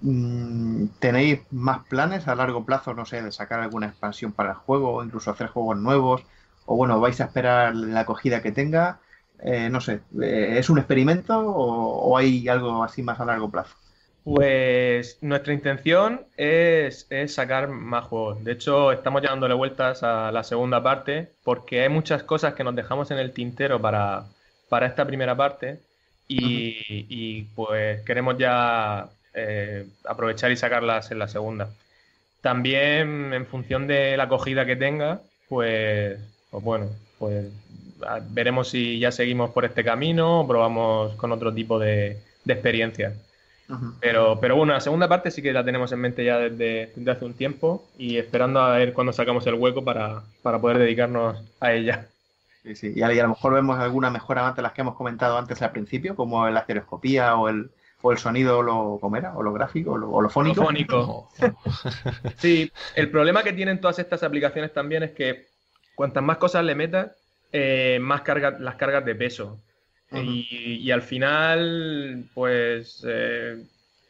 Mm, ¿Tenéis más planes a largo plazo, no sé, de sacar alguna expansión para el juego o incluso hacer juegos nuevos? ¿O bueno, vais a esperar la acogida que tenga? Eh, no sé, eh, ¿es un experimento o, hay algo así más a largo plazo? Pues nuestra intención es, sacar más juegos. De hecho, estamos ya dándole vueltas a la segunda parte porque hay muchas cosas que nos dejamos en el tintero para, para esta primera parte y pues queremos ya eh, aprovechar y sacarlas en la segunda. También en función de la acogida que tenga, pues, pues bueno, pues veremos si ya seguimos por este camino o probamos con otro tipo de, experiencias. Pero, pero bueno, la segunda parte sí que la tenemos en mente ya desde, hace un tiempo y esperando a ver cuando sacamos el hueco para, poder dedicarnos a ella. Sí, sí. Y a, lo mejor vemos alguna mejora de las que hemos comentado antes al principio, como la estereoscopía o el, o el sonido lo o lo holográfico, o lo fónico. sí, el problema que tienen todas estas aplicaciones también es que cuantas más cosas le metas, eh, más cargas, las cargas de peso. y, al final, pues eh,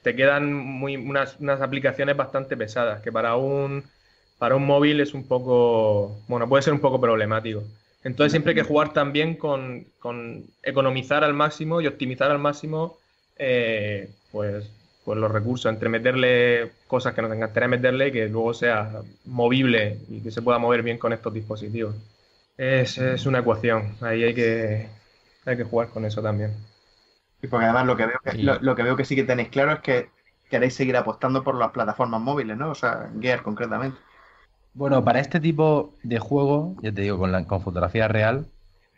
te quedan muy, unas, unas, aplicaciones bastante pesadas, que para un, para un móvil es un poco, bueno, puede ser un poco problemático. Entonces siempre hay que jugar también con, con economizar al máximo y optimizar al máximo eh, pues, pues los recursos, entre meterle cosas que nos encantaría meterle y que luego sea movible y que se pueda mover bien con estos dispositivos. Es, una ecuación, ahí hay que, hay que jugar con eso también. Y porque además lo que veo que, sí. Lo, que, veo que sí que tenéis claro es que queréis seguir apostando por las plataformas móviles, ¿no? O sea, Gear concretamente. Bueno, para este tipo de juego, ya te digo, con, la, con fotografía real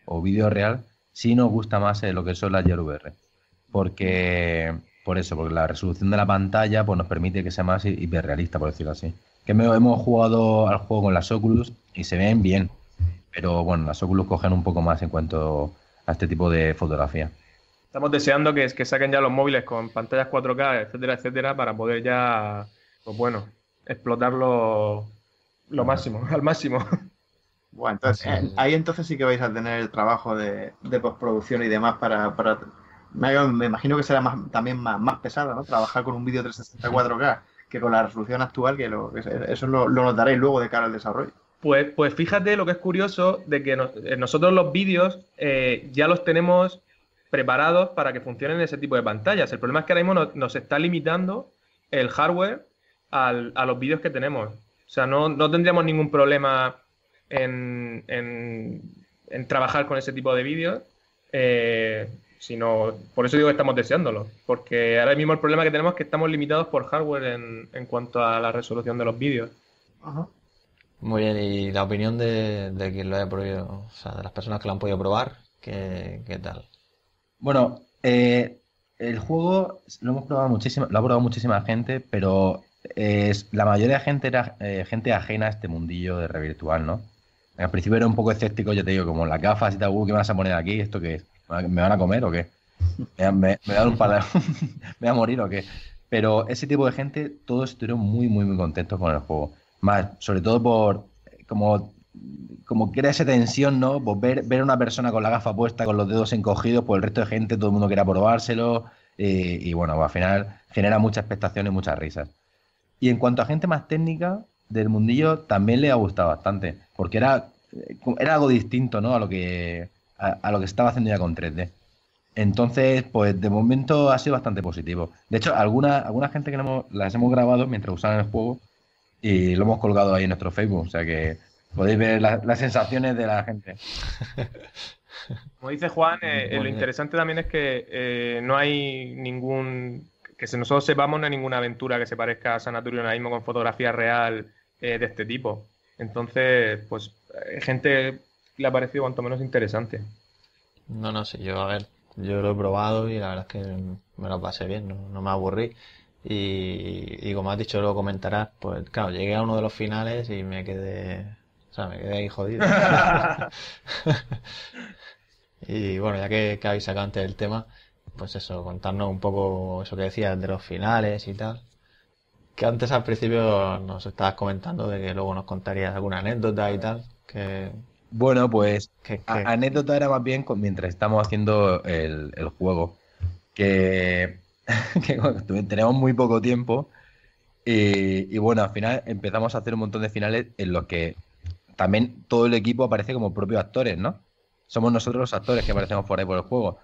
o vídeo real, sí nos gusta más eh, lo que son las Gear VR porque por eso, porque la resolución de la pantalla pues, nos permite que sea más hiperrealista, por decirlo así. Que hemos jugado al juego con las Oculus y se ven bien, pero bueno, las Oculus cogen un poco más en cuanto a este tipo de fotografía. Estamos deseando que, que saquen ya los móviles con pantallas 4K, etcétera, etcétera, para poder ya, pues bueno, explotarlo lo máximo, al máximo. Bueno, entonces, eh, ahí entonces sí que vais a tener el trabajo de, postproducción y demás para, me imagino que será también más, más pesada, Trabajar con un vídeo 364K que con la resolución actual, que, eso lo, lo, notaréis luego de cara al desarrollo. Pues, pues fíjate lo que es curioso de que eh, nosotros los vídeos eh, ya los tenemos preparados para que funcionen en ese tipo de pantallas. El problema es que ahora mismo nos, está limitando el hardware a los vídeos que tenemos. O sea, no, tendríamos ningún problema en, en, trabajar con ese tipo de vídeos. Eh, sino por eso digo que estamos deseándolo, porque ahora mismo el problema que tenemos es que estamos limitados por hardware en, cuanto a la resolución de los vídeos. Ajá. Muy bien, y la opinión de, de quien lo haya probado, o sea, de las personas que lo han podido probar, ¿qué, tal? Bueno, eh, el juego lo hemos probado muchísimo, lo ha probado muchísima gente, pero es, la mayoría de gente era eh, gente ajena a este mundillo de Revirtual, ¿no? Al principio era un poco escéptico, yo te digo, como las gafas y tal, ¿qué vas a poner aquí? ¿Esto qué es? ¿Me van a comer o qué? ¿Me, un ¿Me a morir o qué? Pero ese tipo de gente, todos estuvieron muy, muy, muy contentos con el juego. Más, sobre todo por eh, como, como crea esa tensión, ¿no? Pues ver, ver a una persona con la gafa puesta, con los dedos encogidos, por pues el resto de gente, todo el mundo quería probárselo. Eh, y, bueno, al final genera mucha expectación y muchas risas. Y en cuanto a gente más técnica del mundillo, también le ha gustado bastante, porque era, eh, era algo distinto, ¿no? A lo que a, lo que estaba haciendo ya con 3D. Entonces, pues de momento ha sido bastante positivo. De hecho, alguna, alguna gente que las hemos grabado mientras usaban el juego y lo hemos colgado ahí en nuestro Facebook. O sea que podéis ver las sensaciones de la gente. Como dice Juan, eh, lo interesante también es que eh, no hay ningún. que si nosotros sepamos, no hay ninguna aventura que se parezca a Sanatorio con fotografía real eh, de este tipo. Entonces, pues, gente le ha parecido cuanto menos interesante. No, no sé, yo a ver, yo lo he probado y la verdad es que me lo pasé bien, no, me aburrí. Y, como has dicho, luego comentarás, pues claro, llegué a uno de los finales y me quedé, o sea, me quedé ahí jodido. y bueno, ya que, que habéis sacado antes el tema, pues eso, contarnos un poco eso que decías de los finales y tal. Que antes al principio nos estabas comentando de que luego nos contarías alguna anécdota y tal, que bueno, pues anécdota era más bien mientras estamos haciendo el, juego, que, tenemos muy poco tiempo y, bueno, al final empezamos a hacer un montón de finales en los que también todo el equipo aparece como propios actores, ¿no? Somos nosotros los actores que aparecemos por ahí por el juego.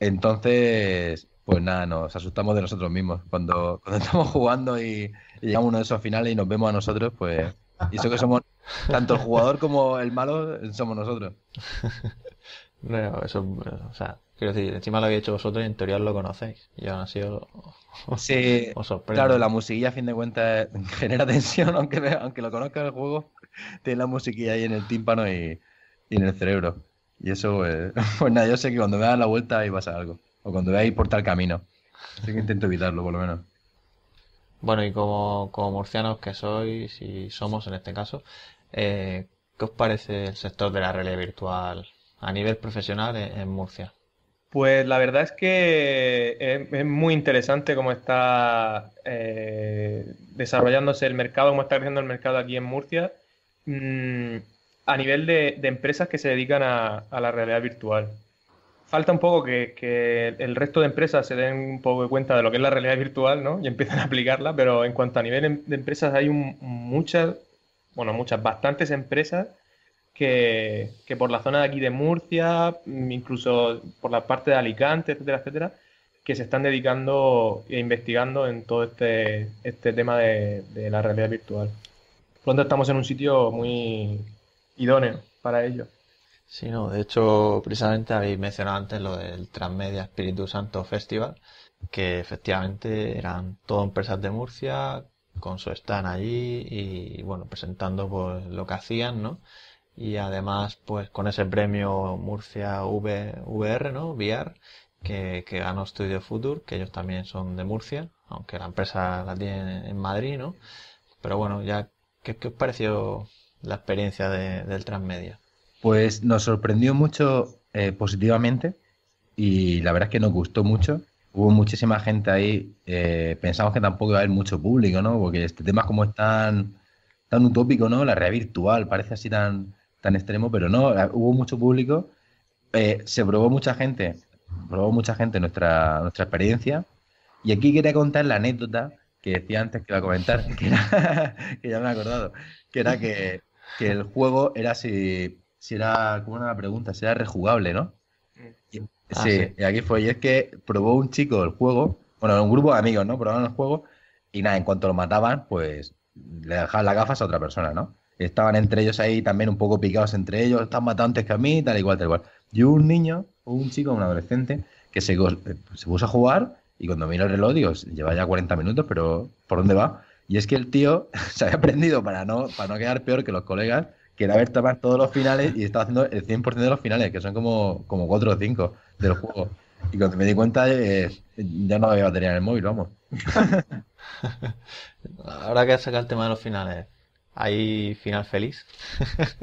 Entonces, pues nada, nos asustamos de nosotros mismos. Cuando, estamos jugando y, y llegamos a uno de esos finales y nos vemos a nosotros, pues y eso que somos, tanto el jugador como el malo somos nosotros. No, eso, o sea, quiero decir, encima lo habéis hecho vosotros y en teoría lo conocéis. Y aún así os, Claro, la musiquilla a fin de cuentas genera tensión, aunque, aunque lo conozca el juego, tiene la musiquilla ahí en el tímpano y, en el cerebro. Y eso, pues, pues, nada, yo sé que cuando me da la vuelta ahí pasa algo. O cuando veáis por tal camino. Así que intento evitarlo, por lo menos. Bueno, y como, murcianos que sois y somos en este caso, eh, ¿qué os parece el sector de la realidad virtual a nivel profesional en, Murcia? Pues la verdad es que es, muy interesante cómo está eh, desarrollándose el mercado, cómo está creciendo el mercado aquí en Murcia, mm, a nivel de, empresas que se dedican a la realidad virtual falta un poco que, el resto de empresas se den un poco de cuenta de lo que es la realidad virtual, ¿no? Y empiecen a aplicarla, pero en cuanto a nivel em, de empresas hay muchas, bueno, muchas, bastantes empresas que, por la zona de aquí de Murcia, mm, incluso por la parte de Alicante, etcétera, etcétera, que se están dedicando e investigando en todo este, este tema de, de la realidad virtual. Por estamos en un sitio muy idóneo para ello. Sí, no, de hecho, precisamente habéis mencionado antes lo del Transmedia Espíritu Santo Festival, que efectivamente eran todas empresas de Murcia con su stand allí y bueno, presentando pues lo que hacían, ¿no? Y además, pues con ese premio Murcia VR, ¿no? VR, que, ganó Studio Future, que ellos también son de Murcia, aunque la empresa la tiene en Madrid, ¿no? Pero bueno, ya, ¿qué, os pareció la experiencia del Transmedia? Pues nos sorprendió mucho eh, positivamente y la verdad es que nos gustó mucho. Hubo muchísima gente ahí. Eh, pensamos que tampoco iba a haber mucho público, ¿no? Porque este tema es como es tan, tan utópico, ¿no? La realidad virtual parece así tan, tan extremo, pero no, hubo mucho público. Eh, se probó mucha gente, probó mucha gente nuestra, nuestra experiencia. Y aquí quería contar la anécdota que decía antes que iba a comentar, que, ya me he acordado, que era que, que el juego era si era, como una pregunta, era rejugable, ¿no? Mm. Ah, sí, y aquí fue, y es que probó un chico el juego, bueno, un grupo de amigos, ¿no? Probaban el juego y nada, en cuanto lo mataban, pues le dejaban las gafas a otra persona, ¿no? Estaban entre ellos ahí también un poco picados entre ellos, están matando antes que a mí, tal igual, tal igual. Y un niño, un chico, un adolescente, que se, eh, se puso a jugar y cuando miro el reloj, digo, lleva ya 40 minutos, pero ¿por dónde va? Y es que el tío se había aprendido para no, para no quedar peor que los colegas, que era haber tapado todos los finales y estaba haciendo el 100% de los finales, que son como, como 4 o 5 del juego. Y cuando me di cuenta, ya no había batería en el móvil, vamos. Ahora que sacar el tema de los finales, ¿hay final feliz?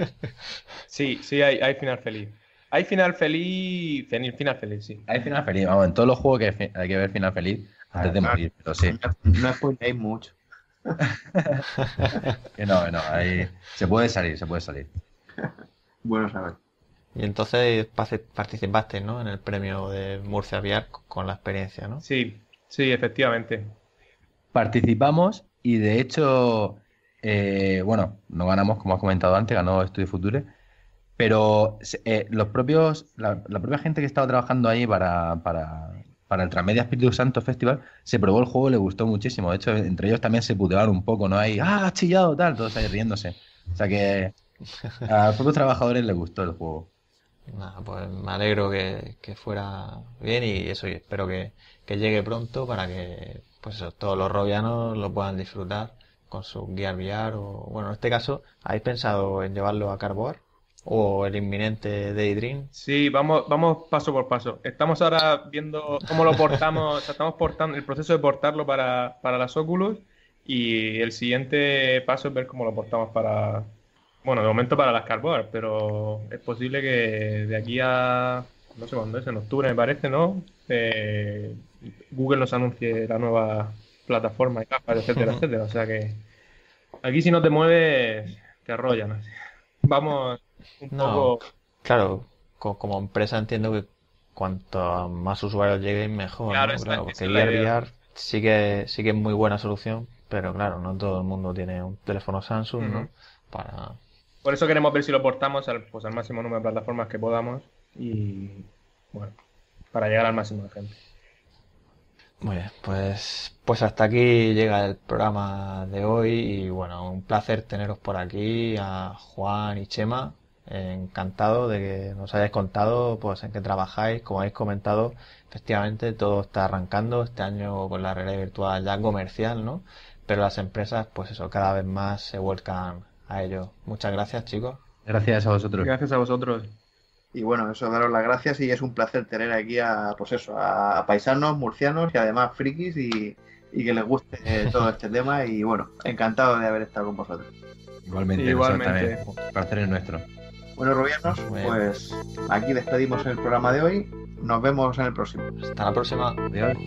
sí, sí, hay, final feliz. Hay final feliz, final feliz, sí. Hay final feliz, vamos, en todos los juegos que hay, que ver final feliz antes de ah, morir, pero sí. No, hay mucho. no, no, ahí se puede salir, se puede salir. bueno Y entonces participaste, ¿no? En el premio de Murcia VR con la experiencia, ¿no? Sí, sí, efectivamente. Participamos y de hecho, eh, bueno, no ganamos, como has comentado antes, ganó Estudio Future, pero eh, los propios, la, propia gente que estaba trabajando ahí para, para para el Transmedia Espíritu Santo Festival, se probó el juego y le gustó muchísimo. De hecho, entre ellos también se putearon un poco, ¿no? Hay, ah, has chillado, tal, todos ahí riéndose. O sea que a los propios trabajadores les gustó el juego. pues me alegro que, fuera bien y eso, espero que, llegue pronto para que pues todos los robianos lo puedan disfrutar con su Gear VR o, bueno, en este caso, ¿habéis pensado en llevarlo a Carboar? o el inminente Daydream. Sí, vamos, vamos paso por paso. Estamos ahora viendo cómo lo portamos, estamos portando el proceso de portarlo para, las Oculus y el siguiente paso es ver cómo lo portamos para, bueno, de momento para las Cardboard, pero es posible que de aquí a, no sé cuándo es, en octubre me parece, ¿no? Eh, Google nos anuncie la nueva plataforma, etcétera, etcétera. O sea que aquí si no te mueves, te arrollan. Vamos no, claro, como empresa entiendo que cuanto más usuarios lleguen, mejor. Claro, claro porque VR sí que, sí que es muy buena solución, pero claro, no todo el mundo tiene un teléfono Samsung, ¿no? Para... Por eso queremos ver si lo portamos al, pues, al máximo número de plataformas que podamos y, bueno, para llegar al máximo de gente. Muy bien, pues, pues hasta aquí llega el programa de hoy y bueno, un placer teneros por aquí a Juan y Chema encantado de que nos hayáis contado pues en que trabajáis, como habéis comentado, efectivamente todo está arrancando este año con la realidad virtual ya comercial, ¿no? Pero las empresas, pues eso, cada vez más se vuelcan a ello. Muchas gracias, chicos. Gracias a vosotros. Gracias a vosotros. Y bueno, eso daros las gracias y es un placer tener aquí a, pues eso, a paisanos, murcianos y además frikis y, que les guste todo este tema y bueno, encantado de haber estado con vosotros. Igualmente, Igualmente. para Placer es nuestro. Bueno, gobiernos, pues aquí despedimos el programa de hoy. Nos vemos en el próximo. Hasta la próxima. Adiós.